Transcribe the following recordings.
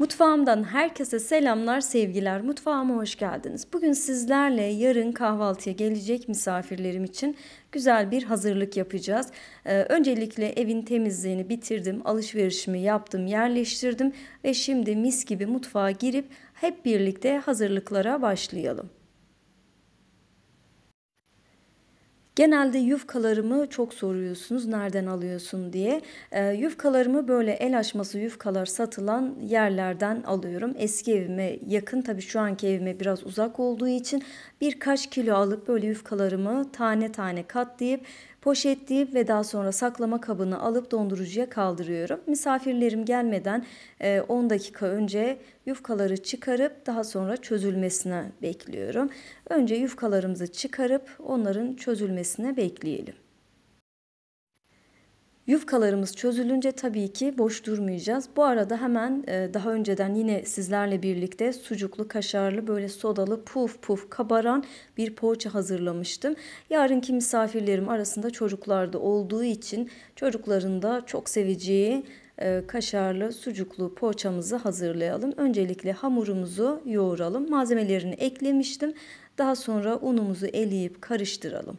Mutfağımdan herkese selamlar, sevgiler. Mutfağıma hoş geldiniz. Bugün sizlerle yarın kahvaltıya gelecek misafirlerim için güzel bir hazırlık yapacağız. Ee, öncelikle evin temizliğini bitirdim, alışverişimi yaptım, yerleştirdim ve şimdi mis gibi mutfağa girip hep birlikte hazırlıklara başlayalım. Genelde yufkalarımı çok soruyorsunuz nereden alıyorsun diye. E, yufkalarımı böyle el açması yufkalar satılan yerlerden alıyorum. Eski evime yakın tabii şu anki evime biraz uzak olduğu için birkaç kilo alıp böyle yufkalarımı tane tane katlayıp Poşetleyip ve daha sonra saklama kabını alıp dondurucuya kaldırıyorum. Misafirlerim gelmeden 10 e, dakika önce yufkaları çıkarıp daha sonra çözülmesine bekliyorum. Önce yufkalarımızı çıkarıp onların çözülmesine bekleyelim. Yufkalarımız çözülünce tabii ki boş durmayacağız. Bu arada hemen e, daha önceden yine sizlerle birlikte sucuklu, kaşarlı, böyle sodalı puf puf kabaran bir poğaça hazırlamıştım. Yarınki misafirlerim arasında çocuklar da olduğu için çocukların da çok seveceği e, kaşarlı sucuklu poğaçamızı hazırlayalım. Öncelikle hamurumuzu yoğuralım. Malzemelerini eklemiştim. Daha sonra unumuzu eleyip karıştıralım.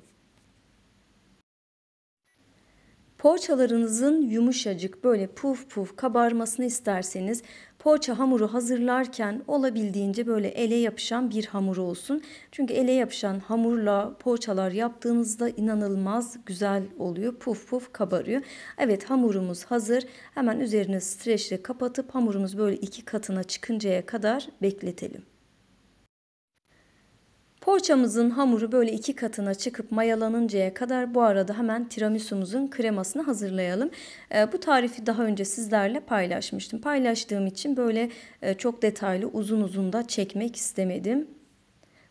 Poğaçalarınızın yumuşacık böyle puf puf kabarmasını isterseniz poğaça hamuru hazırlarken olabildiğince böyle ele yapışan bir hamur olsun. Çünkü ele yapışan hamurla poğaçalar yaptığınızda inanılmaz güzel oluyor. Puf puf kabarıyor. Evet hamurumuz hazır. Hemen üzerine streçle kapatıp hamurumuz böyle iki katına çıkıncaya kadar bekletelim. Poğaçamızın hamuru böyle iki katına çıkıp mayalanıncaya kadar bu arada hemen tiramisumuzun kremasını hazırlayalım. Ee, bu tarifi daha önce sizlerle paylaşmıştım. Paylaştığım için böyle e, çok detaylı uzun uzun da çekmek istemedim.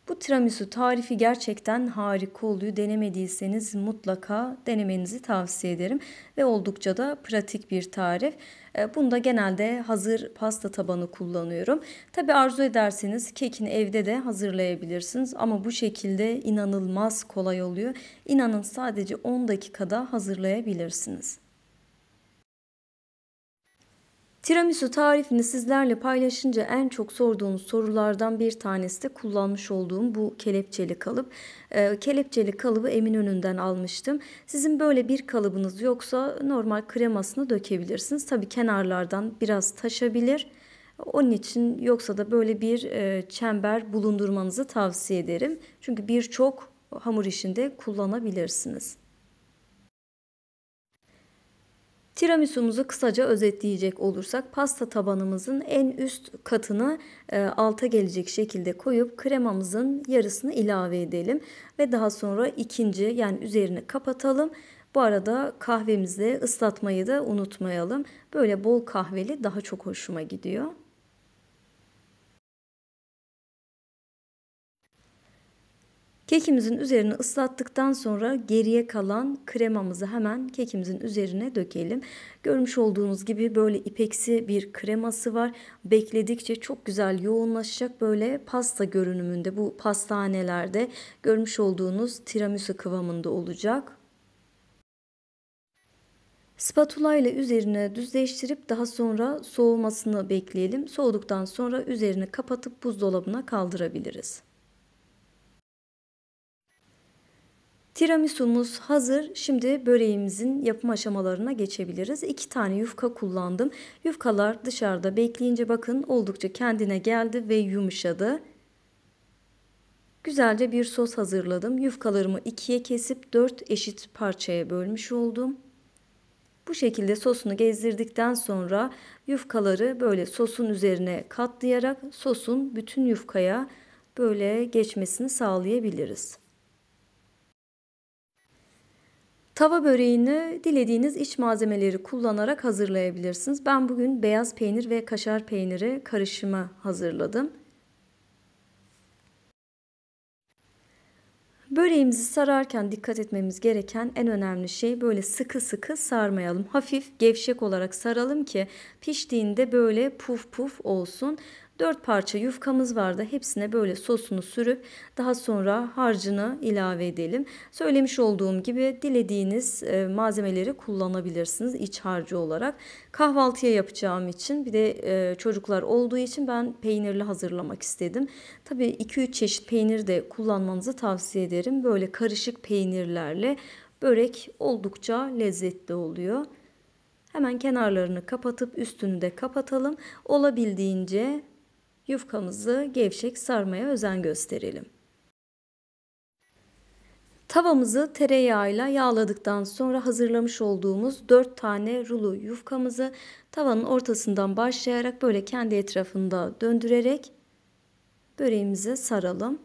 Bu tiramisu tarifi gerçekten harika oluyor. Denemediyseniz mutlaka denemenizi tavsiye ederim ve oldukça da pratik bir tarif. E, bunda genelde hazır pasta tabanı kullanıyorum. Tabi arzu ederseniz kekini evde de hazırlayabilirsiniz ama bu şekilde inanılmaz kolay oluyor. İnanın sadece 10 dakikada hazırlayabilirsiniz. Tiramisu tarifini sizlerle paylaşınca en çok sorduğunuz sorulardan bir tanesi de kullanmış olduğum bu kelepçeli kalıp. E, kelepçeli kalıbı emin önünden almıştım. Sizin böyle bir kalıbınız yoksa normal kremasını dökebilirsiniz. Tabi kenarlardan biraz taşabilir. Onun için yoksa da böyle bir e, çember bulundurmanızı tavsiye ederim. Çünkü birçok hamur işinde kullanabilirsiniz. Tiramisu'muzu kısaca özetleyecek olursak pasta tabanımızın en üst katını e, alta gelecek şekilde koyup kremamızın yarısını ilave edelim ve daha sonra ikinci yani üzerini kapatalım. Bu arada kahvemizi ıslatmayı da unutmayalım. Böyle bol kahveli daha çok hoşuma gidiyor. Kekimizin üzerine ıslattıktan sonra geriye kalan kremamızı hemen kekimizin üzerine dökelim. Görmüş olduğunuz gibi böyle ipeksi bir kreması var. Bekledikçe çok güzel yoğunlaşacak böyle pasta görünümünde bu pastanelerde görmüş olduğunuz tiramisu kıvamında olacak. Spatula ile üzerine düzleştirip daha sonra soğumasını bekleyelim. Soğuduktan sonra üzerini kapatıp buzdolabına kaldırabiliriz. Tiramisu'muz hazır. Şimdi böreğimizin yapım aşamalarına geçebiliriz. İki tane yufka kullandım. Yufkalar dışarıda bekleyince bakın oldukça kendine geldi ve yumuşadı. Güzelce bir sos hazırladım. Yufkalarımı ikiye kesip dört eşit parçaya bölmüş oldum. Bu şekilde sosunu gezdirdikten sonra yufkaları böyle sosun üzerine katlayarak sosun bütün yufkaya böyle geçmesini sağlayabiliriz. Tava böreğini dilediğiniz iç malzemeleri kullanarak hazırlayabilirsiniz. Ben bugün beyaz peynir ve kaşar peyniri karışımı hazırladım. Böreğimizi sararken dikkat etmemiz gereken en önemli şey böyle sıkı sıkı sarmayalım. Hafif gevşek olarak saralım ki piştiğinde böyle puf puf olsun. 4 parça yufkamız vardı. Hepsine böyle sosunu sürüp daha sonra harcını ilave edelim. Söylemiş olduğum gibi dilediğiniz e, malzemeleri kullanabilirsiniz iç harcı olarak. Kahvaltıya yapacağım için bir de e, çocuklar olduğu için ben peynirli hazırlamak istedim. Tabii 2-3 çeşit peynir de kullanmanızı tavsiye ederim. Böyle karışık peynirlerle börek oldukça lezzetli oluyor. Hemen kenarlarını kapatıp üstünü de kapatalım. Olabildiğince yufkamızı gevşek sarmaya özen gösterelim. Tavamızı tereyağıyla yağladıktan sonra hazırlamış olduğumuz 4 tane rulo yufkamızı tavanın ortasından başlayarak böyle kendi etrafında döndürerek böreğimize saralım.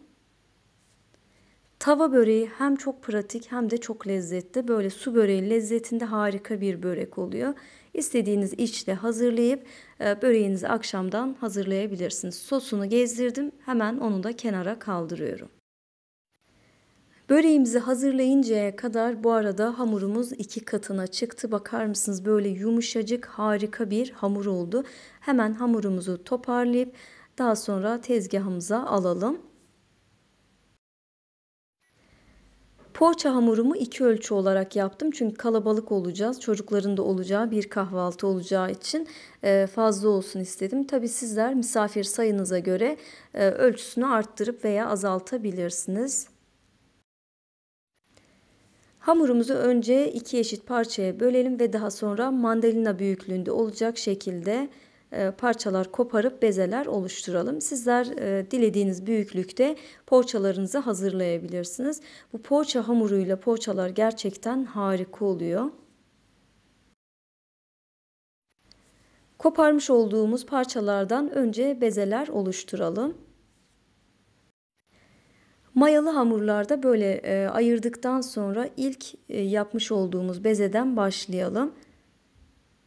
Tava böreği hem çok pratik hem de çok lezzetli. Böyle su böreği lezzetinde harika bir börek oluyor. İstediğiniz içle hazırlayıp e, böreğinizi akşamdan hazırlayabilirsiniz. Sosunu gezdirdim. Hemen onu da kenara kaldırıyorum. Böreğimizi hazırlayıncaya kadar bu arada hamurumuz iki katına çıktı. Bakar mısınız böyle yumuşacık harika bir hamur oldu. Hemen hamurumuzu toparlayıp daha sonra tezgahımıza alalım. Poğaça hamurumu iki ölçü olarak yaptım. Çünkü kalabalık olacağız. Çocukların da olacağı bir kahvaltı olacağı için e, fazla olsun istedim. Tabi sizler misafir sayınıza göre e, ölçüsünü arttırıp veya azaltabilirsiniz. Hamurumuzu önce iki eşit parçaya bölelim ve daha sonra mandalina büyüklüğünde olacak şekilde e, parçalar koparıp bezeler oluşturalım. Sizler e, dilediğiniz büyüklükte poğaçalarınızı hazırlayabilirsiniz. Bu poğaça hamuruyla poğaçalar gerçekten harika oluyor. Koparmış olduğumuz parçalardan önce bezeler oluşturalım. Mayalı hamurlarda böyle e, ayırdıktan sonra ilk yapmış olduğumuz bezeden başlayalım.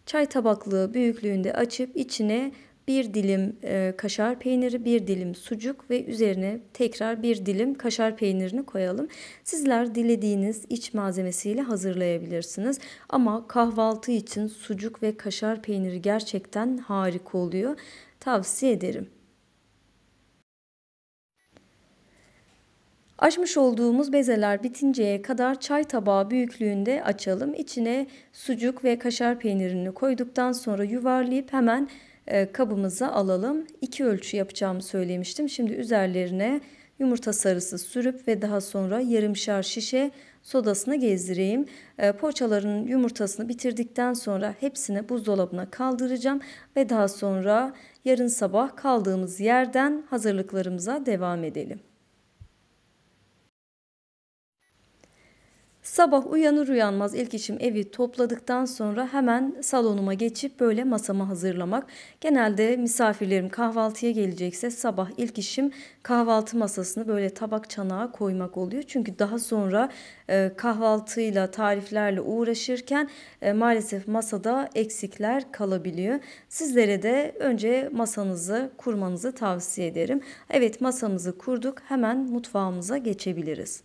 Çay tabaklığı büyüklüğünde açıp içine bir dilim e, kaşar peyniri, bir dilim sucuk ve üzerine tekrar bir dilim kaşar peynirini koyalım. Sizler dilediğiniz iç malzemesiyle hazırlayabilirsiniz. Ama kahvaltı için sucuk ve kaşar peyniri gerçekten harika oluyor. Tavsiye ederim. Açmış olduğumuz bezeler bitinceye kadar çay tabağı büyüklüğünde açalım. İçine sucuk ve kaşar peynirini koyduktan sonra yuvarlayıp hemen e, kabımıza alalım. İki ölçü yapacağımı söylemiştim. Şimdi üzerlerine yumurta sarısı sürüp ve daha sonra yarımşar şişe sodasını gezdireyim. E, poğaçaların yumurtasını bitirdikten sonra hepsini buzdolabına kaldıracağım ve daha sonra yarın sabah kaldığımız yerden hazırlıklarımıza devam edelim. Sabah uyanır uyanmaz ilk işim evi topladıktan sonra hemen salonuma geçip böyle masamı hazırlamak. Genelde misafirlerim kahvaltıya gelecekse sabah ilk işim kahvaltı masasını böyle tabak çanağa koymak oluyor. Çünkü daha sonra e, kahvaltıyla tariflerle uğraşırken e, maalesef masada eksikler kalabiliyor. Sizlere de önce masanızı kurmanızı tavsiye ederim. Evet masamızı kurduk hemen mutfağımıza geçebiliriz.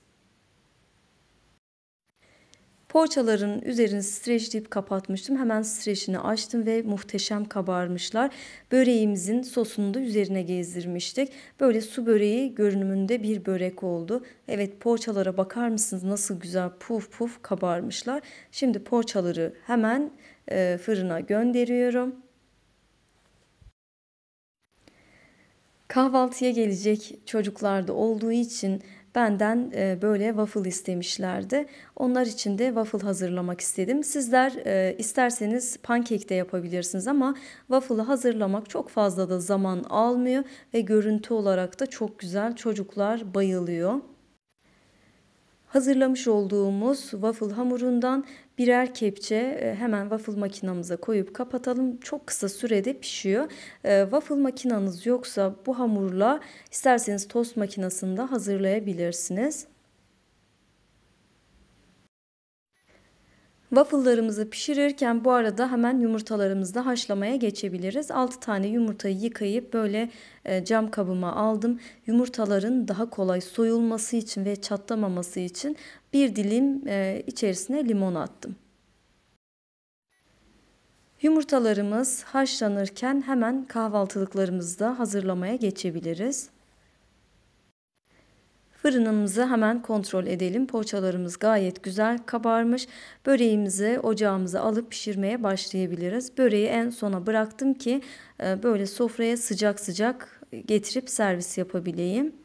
Poğaçaların üzerini streçleyip kapatmıştım. Hemen streçini açtım ve muhteşem kabarmışlar. Böreğimizin sosunu da üzerine gezdirmiştik. Böyle su böreği görünümünde bir börek oldu. Evet poğaçalara bakar mısınız nasıl güzel puf puf kabarmışlar. Şimdi poğaçaları hemen e, fırına gönderiyorum. Kahvaltıya gelecek çocuklar da olduğu için benden e, böyle waffle istemişlerdi. Onlar için de waffle hazırlamak istedim. Sizler e, isterseniz pankek de yapabilirsiniz ama waffle'ı hazırlamak çok fazla da zaman almıyor ve görüntü olarak da çok güzel. Çocuklar bayılıyor. Hazırlamış olduğumuz waffle hamurundan birer kepçe e, hemen waffle makinamıza koyup kapatalım. Çok kısa sürede pişiyor. E, waffle makinanız yoksa bu hamurla isterseniz tost makinasında hazırlayabilirsiniz. Waffle'larımızı pişirirken bu arada hemen yumurtalarımızı da haşlamaya geçebiliriz. 6 tane yumurtayı yıkayıp böyle e, cam kabıma aldım. Yumurtaların daha kolay soyulması için ve çatlamaması için bir dilim e, içerisine limon attım. Yumurtalarımız haşlanırken hemen kahvaltılıklarımızı da hazırlamaya geçebiliriz. Fırınımızı hemen kontrol edelim. Poğaçalarımız gayet güzel kabarmış. Böreğimizi ocağımıza alıp pişirmeye başlayabiliriz. Böreği en sona bıraktım ki e, böyle sofraya sıcak sıcak getirip servis yapabileyim.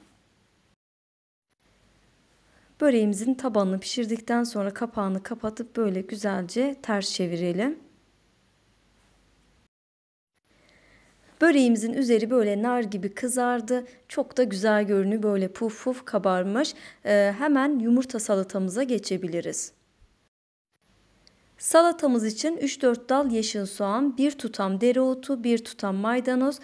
Böreğimizin tabanını pişirdikten sonra kapağını kapatıp böyle güzelce ters çevirelim. Böreğimizin üzeri böyle nar gibi kızardı. Çok da güzel görünü böyle puf puf kabarmış. Ee, hemen yumurta salatamıza geçebiliriz. Salatamız için 3-4 dal yeşil soğan, 1 tutam dereotu, 1 tutam maydanoz,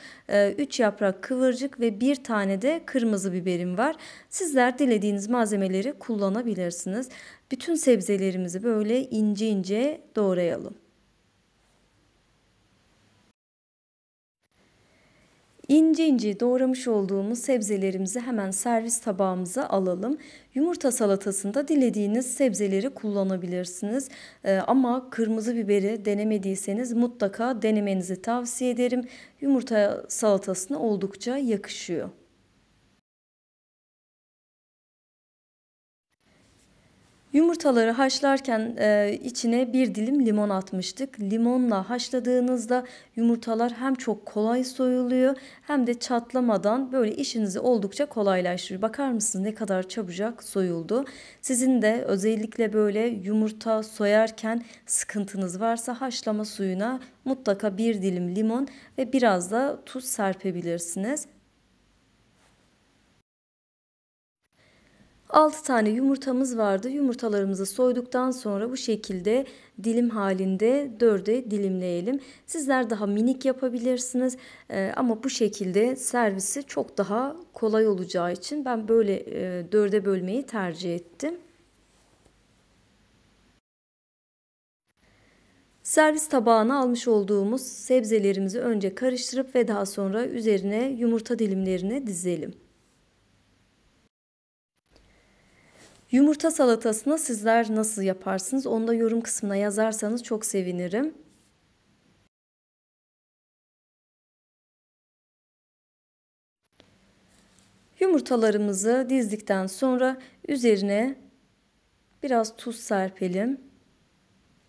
3 e, yaprak kıvırcık ve 1 tane de kırmızı biberim var. Sizler dilediğiniz malzemeleri kullanabilirsiniz. Bütün sebzelerimizi böyle ince ince doğrayalım. İnce ince doğramış olduğumuz sebzelerimizi hemen servis tabağımıza alalım. Yumurta salatasında dilediğiniz sebzeleri kullanabilirsiniz. Ee, ama kırmızı biberi denemediyseniz mutlaka denemenizi tavsiye ederim. Yumurta salatasına oldukça yakışıyor. Yumurtaları haşlarken e, içine bir dilim limon atmıştık. Limonla haşladığınızda yumurtalar hem çok kolay soyuluyor hem de çatlamadan böyle işinizi oldukça kolaylaştırıyor. Bakar mısınız ne kadar çabucak soyuldu. Sizin de özellikle böyle yumurta soyarken sıkıntınız varsa haşlama suyuna mutlaka bir dilim limon ve biraz da tuz serpebilirsiniz. 6 tane yumurtamız vardı. Yumurtalarımızı soyduktan sonra bu şekilde dilim halinde 4'e dilimleyelim. Sizler daha minik yapabilirsiniz ee, ama bu şekilde servisi çok daha kolay olacağı için ben böyle e, 4'e bölmeyi tercih ettim. Servis tabağına almış olduğumuz sebzelerimizi önce karıştırıp ve daha sonra üzerine yumurta dilimlerini dizelim. Yumurta salatasını sizler nasıl yaparsınız? Onu da yorum kısmına yazarsanız çok sevinirim. Yumurtalarımızı dizdikten sonra üzerine biraz tuz serpelim.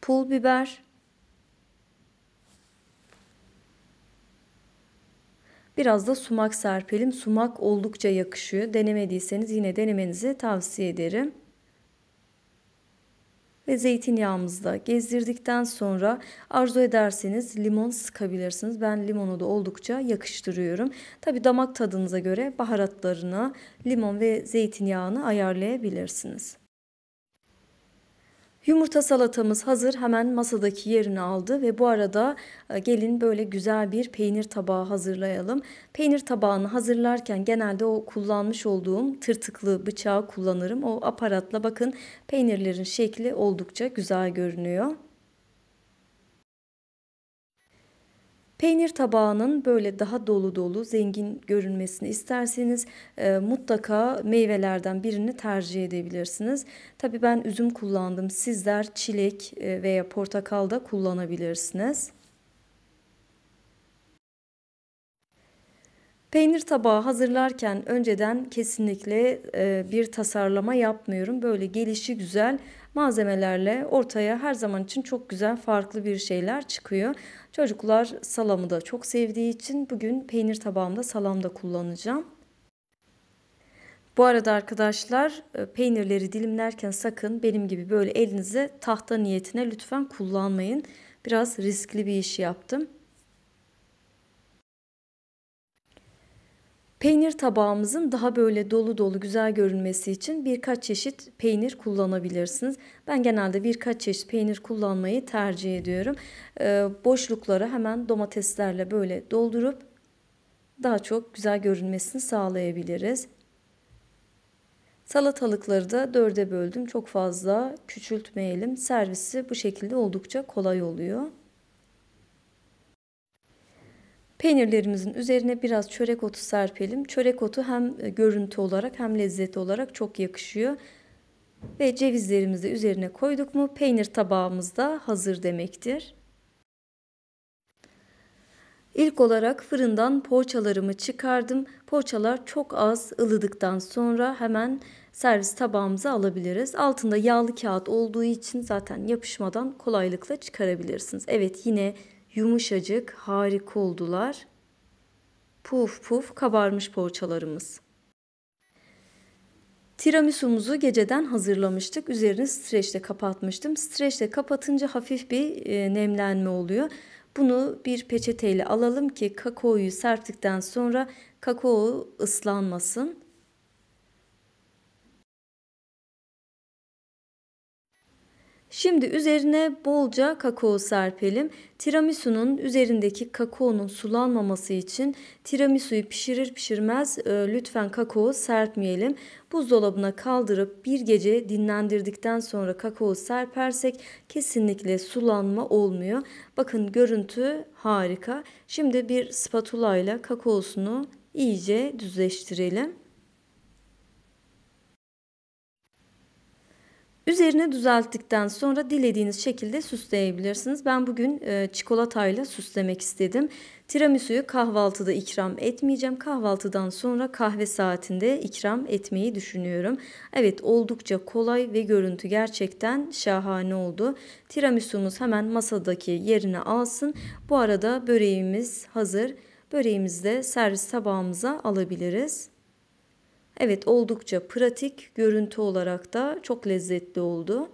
Pul biber Biraz da sumak serpelim. Sumak oldukça yakışıyor. Denemediyseniz yine denemenizi tavsiye ederim. Ve zeytinyağımızı da gezdirdikten sonra arzu ederseniz limon sıkabilirsiniz. Ben limonu da oldukça yakıştırıyorum. Tabi damak tadınıza göre baharatlarına limon ve zeytinyağını ayarlayabilirsiniz. Yumurta salatamız hazır. Hemen masadaki yerini aldı ve bu arada e, gelin böyle güzel bir peynir tabağı hazırlayalım. Peynir tabağını hazırlarken genelde o kullanmış olduğum tırtıklı bıçağı kullanırım. O aparatla bakın peynirlerin şekli oldukça güzel görünüyor. Peynir tabağının böyle daha dolu dolu zengin görünmesini isterseniz e, mutlaka meyvelerden birini tercih edebilirsiniz. Tabii ben üzüm kullandım. Sizler çilek e, veya portakal da kullanabilirsiniz. Peynir tabağı hazırlarken önceden kesinlikle e, bir tasarlama yapmıyorum. Böyle gelişi güzel malzemelerle ortaya her zaman için çok güzel farklı bir şeyler çıkıyor. Çocuklar salamı da çok sevdiği için bugün peynir tabağımda salam da kullanacağım. Bu arada arkadaşlar e, peynirleri dilimlerken sakın benim gibi böyle elinizi tahta niyetine lütfen kullanmayın. Biraz riskli bir iş yaptım. Peynir tabağımızın daha böyle dolu dolu güzel görünmesi için birkaç çeşit peynir kullanabilirsiniz. Ben genelde birkaç çeşit peynir kullanmayı tercih ediyorum. Ee, boşlukları hemen domateslerle böyle doldurup daha çok güzel görünmesini sağlayabiliriz. Salatalıkları da dörde böldüm. Çok fazla küçültmeyelim. Servisi bu şekilde oldukça kolay oluyor. Peynirlerimizin üzerine biraz çörek otu serpelim. Çörek otu hem e, görüntü olarak hem lezzet olarak çok yakışıyor. Ve cevizlerimizi üzerine koyduk mu peynir tabağımız da hazır demektir. İlk olarak fırından poğaçalarımı çıkardım. Poğaçalar çok az ılıdıktan sonra hemen servis tabağımıza alabiliriz. Altında yağlı kağıt olduğu için zaten yapışmadan kolaylıkla çıkarabilirsiniz. Evet yine Yumuşacık, harika oldular. Puf puf kabarmış poğaçalarımız. Tiramisu'muzu geceden hazırlamıştık. Üzerini streçle kapatmıştım. Streçle kapatınca hafif bir e, nemlenme oluyor. Bunu bir peçeteyle alalım ki kakaoyu serptikten sonra kakao ıslanmasın. Şimdi üzerine bolca kakao serpelim. Tiramisu'nun üzerindeki kakaonun sulanmaması için tiramisu'yu pişirir pişirmez e, lütfen kakao serpmeyelim. Buzdolabına kaldırıp bir gece dinlendirdikten sonra kakao serpersek kesinlikle sulanma olmuyor. Bakın görüntü harika. Şimdi bir spatula ile kakaosunu iyice düzleştirelim. Üzerine düzelttikten sonra dilediğiniz şekilde süsleyebilirsiniz. Ben bugün e, çikolatayla süslemek istedim. Tiramisu'yu kahvaltıda ikram etmeyeceğim. Kahvaltıdan sonra kahve saatinde ikram etmeyi düşünüyorum. Evet oldukça kolay ve görüntü gerçekten şahane oldu. Tiramisu'muz hemen masadaki yerine alsın. Bu arada böreğimiz hazır. Böreğimizi de servis tabağımıza alabiliriz. Evet oldukça pratik, görüntü olarak da çok lezzetli oldu.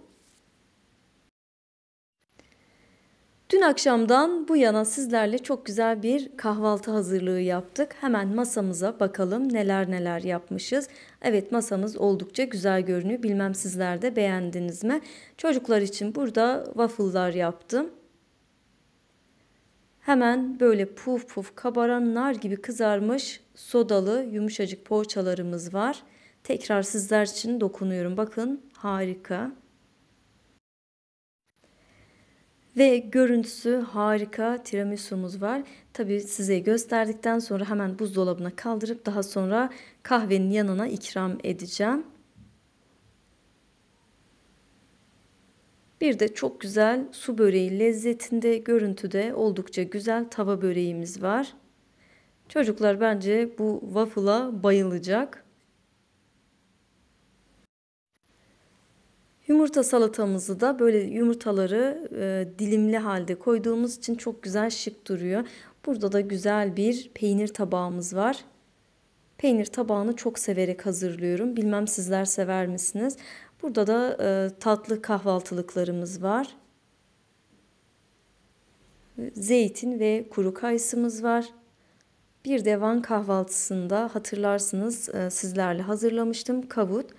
Dün akşamdan bu yana sizlerle çok güzel bir kahvaltı hazırlığı yaptık. Hemen masamıza bakalım neler neler yapmışız. Evet masamız oldukça güzel görünüyor. Bilmem sizler de beğendiniz mi? Çocuklar için burada waffle'lar yaptım. Hemen böyle puf puf kabaran nar gibi kızarmış sodalı yumuşacık poğaçalarımız var. Tekrar sizler için dokunuyorum. Bakın harika. Ve görüntüsü harika tiramisu'muz var. Tabi size gösterdikten sonra hemen buzdolabına kaldırıp daha sonra kahvenin yanına ikram edeceğim. Bir de çok güzel su böreği lezzetinde, görüntüde oldukça güzel tava böreğimiz var. Çocuklar bence bu waffle'a bayılacak. Yumurta salatamızı da böyle yumurtaları e, dilimli halde koyduğumuz için çok güzel şık duruyor. Burada da güzel bir peynir tabağımız var. Peynir tabağını çok severek hazırlıyorum. Bilmem sizler sever misiniz? Burada da e, tatlı kahvaltılıklarımız var. Zeytin ve kuru kayısımız var. Bir de Van kahvaltısında hatırlarsınız e, sizlerle hazırlamıştım kavut.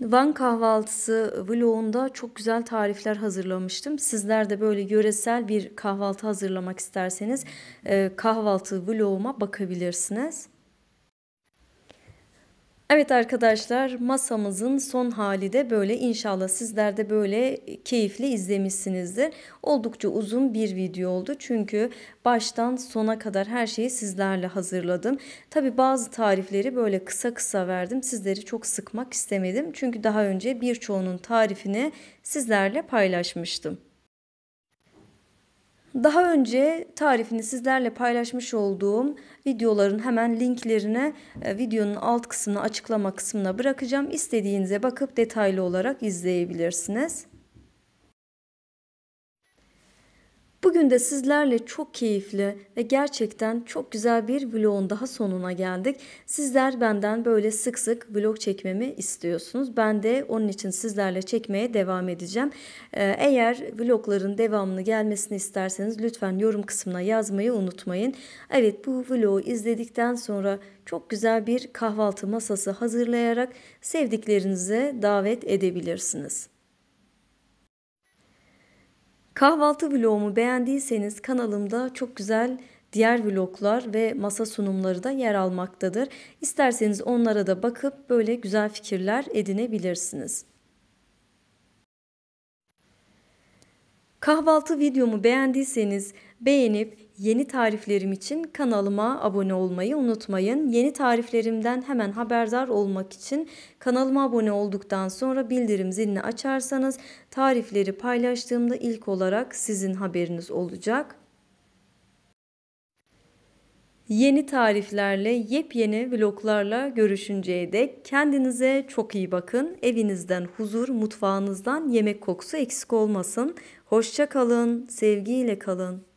Van kahvaltısı vlogunda çok güzel tarifler hazırlamıştım. Sizler de böyle yöresel bir kahvaltı hazırlamak isterseniz e, kahvaltı vloguma bakabilirsiniz. Evet arkadaşlar masamızın son hali de böyle inşallah sizler de böyle keyifli izlemişsinizdir. Oldukça uzun bir video oldu çünkü baştan sona kadar her şeyi sizlerle hazırladım. Tabi bazı tarifleri böyle kısa kısa verdim sizleri çok sıkmak istemedim çünkü daha önce birçoğunun tarifini sizlerle paylaşmıştım. Daha önce tarifini sizlerle paylaşmış olduğum videoların hemen linklerine e, videonun alt kısmına açıklama kısmına bırakacağım. İstediğinize bakıp detaylı olarak izleyebilirsiniz. Bugün de sizlerle çok keyifli ve gerçekten çok güzel bir vlogun daha sonuna geldik. Sizler benden böyle sık sık vlog çekmemi istiyorsunuz. Ben de onun için sizlerle çekmeye devam edeceğim. Ee, eğer vlogların devamını gelmesini isterseniz lütfen yorum kısmına yazmayı unutmayın. Evet bu vlogu izledikten sonra çok güzel bir kahvaltı masası hazırlayarak sevdiklerinize davet edebilirsiniz. Kahvaltı vlogumu beğendiyseniz kanalımda çok güzel diğer vloglar ve masa sunumları da yer almaktadır. İsterseniz onlara da bakıp böyle güzel fikirler edinebilirsiniz. Kahvaltı videomu beğendiyseniz beğenip yeni tariflerim için kanalıma abone olmayı unutmayın. Yeni tariflerimden hemen haberdar olmak için kanalıma abone olduktan sonra bildirim zilini açarsanız tarifleri paylaştığımda ilk olarak sizin haberiniz olacak. Yeni tariflerle, yepyeni vloglarla görüşünceye dek kendinize çok iyi bakın. Evinizden huzur, mutfağınızdan yemek kokusu eksik olmasın. Hoşça kalın, sevgiyle kalın.